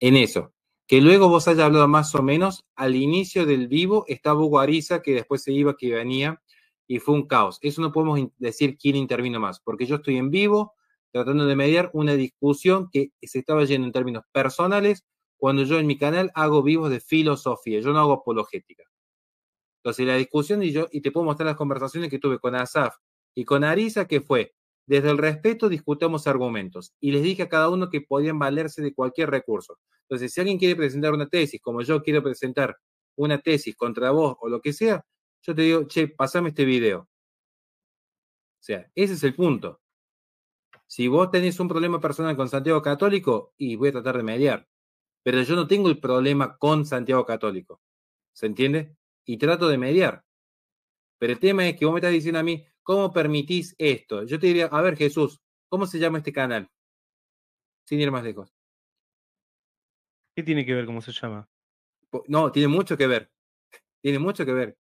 en eso. Que luego vos hayas hablado más o menos, al inicio del vivo estaba Hugo que después se iba, que venía, y fue un caos. Eso no podemos decir quién intervino más, porque yo estoy en vivo tratando de mediar una discusión que se estaba yendo en términos personales cuando yo en mi canal hago vivos de filosofía, yo no hago apologética. Entonces la discusión y yo, y te puedo mostrar las conversaciones que tuve con Asaf y con Arisa, que fue desde el respeto discutamos argumentos y les dije a cada uno que podían valerse de cualquier recurso. Entonces, si alguien quiere presentar una tesis, como yo quiero presentar una tesis contra vos o lo que sea, yo te digo, che, pasame este video. O sea, ese es el punto. Si vos tenés un problema personal con Santiago Católico, y voy a tratar de mediar, pero yo no tengo el problema con Santiago Católico. ¿Se entiende? Y trato de mediar. Pero el tema es que vos me estás diciendo a mí, ¿Cómo permitís esto? Yo te diría, a ver Jesús, ¿cómo se llama este canal? Sin ir más lejos. ¿Qué tiene que ver cómo se llama? No, tiene mucho que ver. Tiene mucho que ver.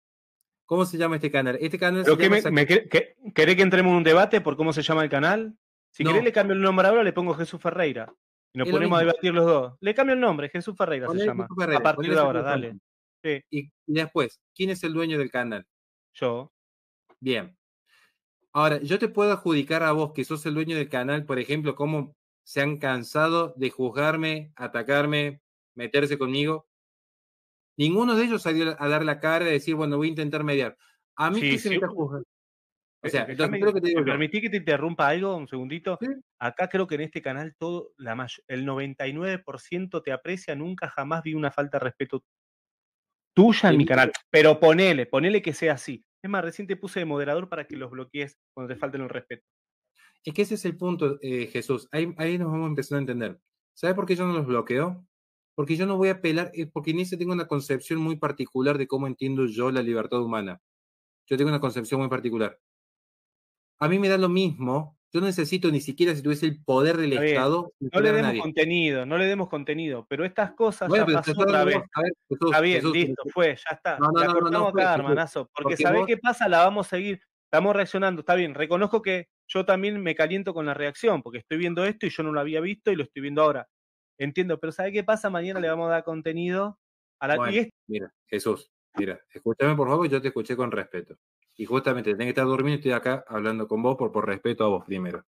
¿Cómo se llama este canal? Este canal Pero que ¿Querés que entremos en un debate por cómo se llama el canal? Si querés le cambio el nombre ahora, le pongo Jesús Ferreira. Y nos ponemos a debatir los dos. Le cambio el nombre, Jesús Ferreira se llama. a partir de ahora, dale. Sí. y después, ¿quién es el dueño del canal? Yo. Bien. Ahora, yo te puedo adjudicar a vos, que sos el dueño del canal, por ejemplo, cómo se han cansado de juzgarme, atacarme, meterse conmigo. Ninguno de ellos salió a dar la cara y decir, bueno, voy a intentar mediar. A mí sí, se me está juzgando. O sea, también creo que te digo, permití que te interrumpa algo, un segundito. Acá creo que en este canal todo, la el 99% te aprecia, nunca jamás vi una falta de respeto tuya en mi canal. Pero ponele, ponele que sea así. Es más, recién te puse de moderador para que los bloquees cuando te falten el respeto. Es que ese es el punto, eh, Jesús. Ahí, ahí nos vamos empezando a entender. ¿Sabes por qué yo no los bloqueo? Porque yo no voy a apelar, eh, porque en ese tengo una concepción muy particular de cómo entiendo yo la libertad humana. Yo tengo una concepción muy particular. A mí me da lo mismo yo necesito ni siquiera si tuviese el poder del Estado. No le demos contenido, no le demos contenido, pero estas cosas ya pasó otra vez. está bien, listo, fue, ya está. la porque, sabe qué pasa, la vamos a seguir. Estamos reaccionando, está bien. Reconozco que yo también me caliento con la reacción, porque estoy viendo esto y yo no lo había visto y lo estoy viendo ahora. Entiendo, pero ¿sabe qué pasa? Mañana le vamos a dar contenido a la bueno, Mira, Jesús, mira, escúchame por favor, yo te escuché con respeto y justamente tenés que estar durmiendo y estoy acá hablando con vos por, por respeto a vos primero.